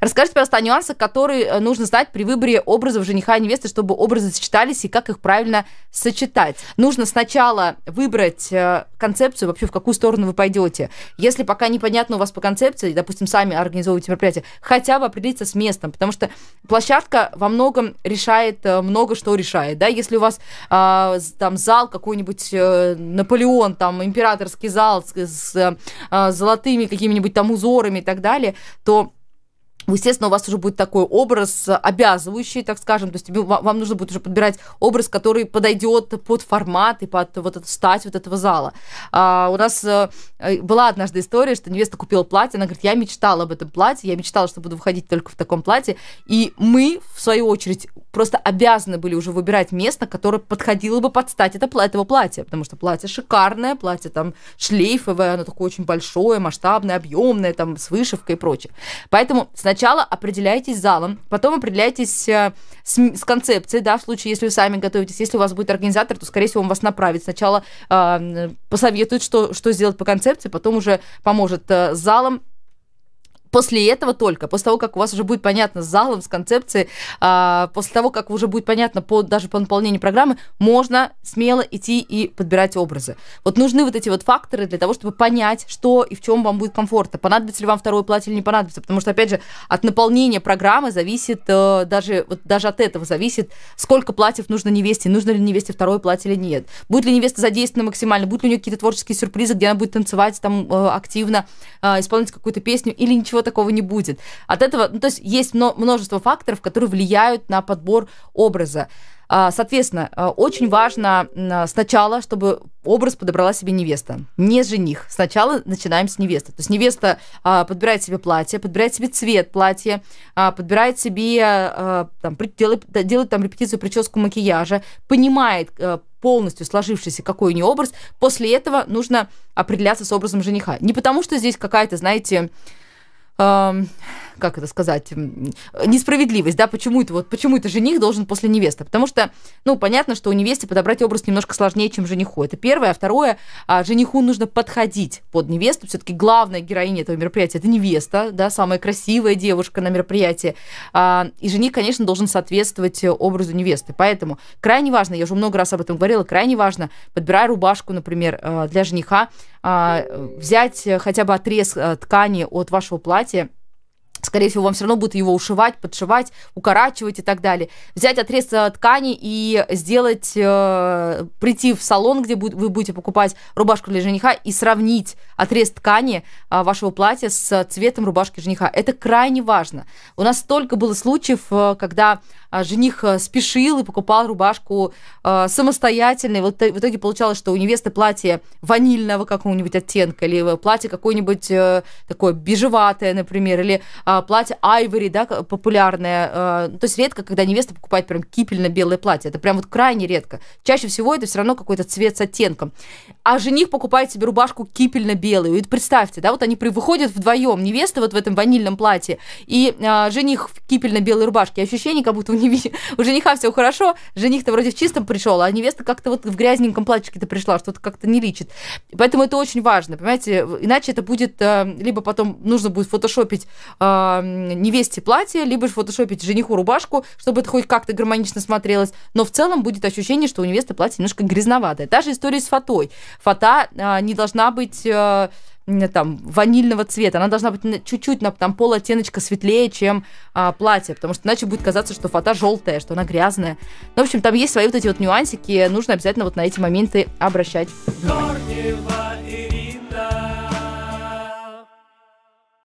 Расскажите, пожалуйста, о нюансах, которые э, нужно знать при выборе образов жениха и невесты, чтобы образы сочетались и как их правильно сочетать. Нужно сначала выбрать э, концепцию, вообще в какую сторону вы пойдете. Если пока непонятно у вас по концепции, допустим, сами организовываете мероприятие, хотя бы определиться с местом, потому что площадка во многом решает, э, много что решает. Да? Если у вас а, там зал какой-нибудь Наполеон, там императорский зал с, с а, золотыми какими-нибудь там узорами и так далее, то естественно, у вас уже будет такой образ э, обязывающий, так скажем, то есть вам нужно будет уже подбирать образ, который подойдет под формат и под вот эту стать вот этого зала. А, у нас э, э, была однажды история, что невеста купила платье, она говорит, я мечтала об этом платье, я мечтала, что буду выходить только в таком платье, и мы, в свою очередь, просто обязаны были уже выбирать место, которое подходило бы под стать это, этого платья, потому что платье шикарное, платье там шлейфовое, оно такое очень большое, масштабное, объемное, там с вышивкой и прочее. Поэтому сначала определяйтесь залом, потом определяйтесь э, с, с концепцией, да, в случае, если вы сами готовитесь, если у вас будет организатор, то, скорее всего, он вас направит. Сначала э, посоветует, что, что сделать по концепции, потом уже поможет э, залом после этого только, после того, как у вас уже будет понятно с залом, с концепцией, а, после того, как уже будет понятно по, даже по наполнению программы, можно смело идти и подбирать образы. Вот нужны вот эти вот факторы для того, чтобы понять, что и в чем вам будет комфортно. Понадобится ли вам второе платье или не понадобится, потому что, опять же, от наполнения программы зависит, э, даже, вот, даже от этого зависит, сколько платьев нужно невесте, нужно ли невесте второе платье или нет. Будет ли невеста задействована максимально, будут ли у нее какие-то творческие сюрпризы, где она будет танцевать там э, активно, э, исполнять какую-то песню или ничего ничего такого не будет. От этого, ну, то есть есть множество факторов, которые влияют на подбор образа. А, соответственно, а, очень важно а, сначала, чтобы образ подобрала себе невеста, не жених. Сначала начинаем с невесты. То есть невеста подбирает себе платье, подбирает себе цвет платья, подбирает себе, там, делает, делает там репетицию прическу макияжа, понимает полностью сложившийся какой у нее образ. После этого нужно определяться с образом жениха. Не потому, что здесь какая-то, знаете, Um, как это сказать, несправедливость, да, почему это вот, почему это жених должен после невесты? Потому что, ну, понятно, что у невесты подобрать образ немножко сложнее, чем жениху. Это первое. А второе, а жениху нужно подходить под невесту. Все-таки главная героиня этого мероприятия это невеста, да, самая красивая девушка на мероприятии. А, и жених, конечно, должен соответствовать э, образу невесты. Поэтому крайне важно, я уже много раз об этом говорила, крайне важно, подбирая рубашку, например, э, для жениха, а, взять э, хотя бы отрез ткани от вашего платья, скорее всего, вам все равно будут его ушивать, подшивать, укорачивать и так далее. Взять отрез ткани и сделать, э, прийти в салон, где будет, вы будете покупать рубашку для жениха, и сравнить отрез ткани э, вашего платья с цветом рубашки жениха. Это крайне важно. У нас столько было случаев, э, когда э, жених э, спешил и покупал рубашку э, самостоятельно, и вот в итоге получалось, что у невесты платье ванильного какого-нибудь оттенка, или платье какое-нибудь э, такое бежеватое, например, или а, платье айвори, да, популярное. А, то есть редко, когда невеста покупает прям кипельно-белое платье. Это прям вот крайне редко. Чаще всего это все равно какой-то цвет с оттенком. А жених покупает себе рубашку кипельно-белую. И представьте, да, вот они выходят вдвоем, невеста вот в этом ванильном платье и а, жених в кипельно-белой рубашке. И ощущение, как будто у, неви... у жениха все хорошо, жених-то вроде в чистом пришел, а невеста как-то вот в грязненьком платьишке-то пришла, что-то как-то не личит. Поэтому это очень важно, понимаете? Иначе это будет, либо потом нужно будет фотошопить невесте платье, либо же фотошопить жениху рубашку, чтобы это хоть как-то гармонично смотрелось. Но в целом будет ощущение, что у невесты платье немножко грязноватое. Та же история с фотой. Фота э, а, не должна быть... Э, там ванильного цвета, она должна быть чуть-чуть на там пол оттеночка светлее, чем а, платье, потому что иначе будет казаться, что фото желтая, что она грязная. Ну, в общем, там есть свои вот эти вот нюансики, нужно обязательно вот на эти моменты обращать внимание.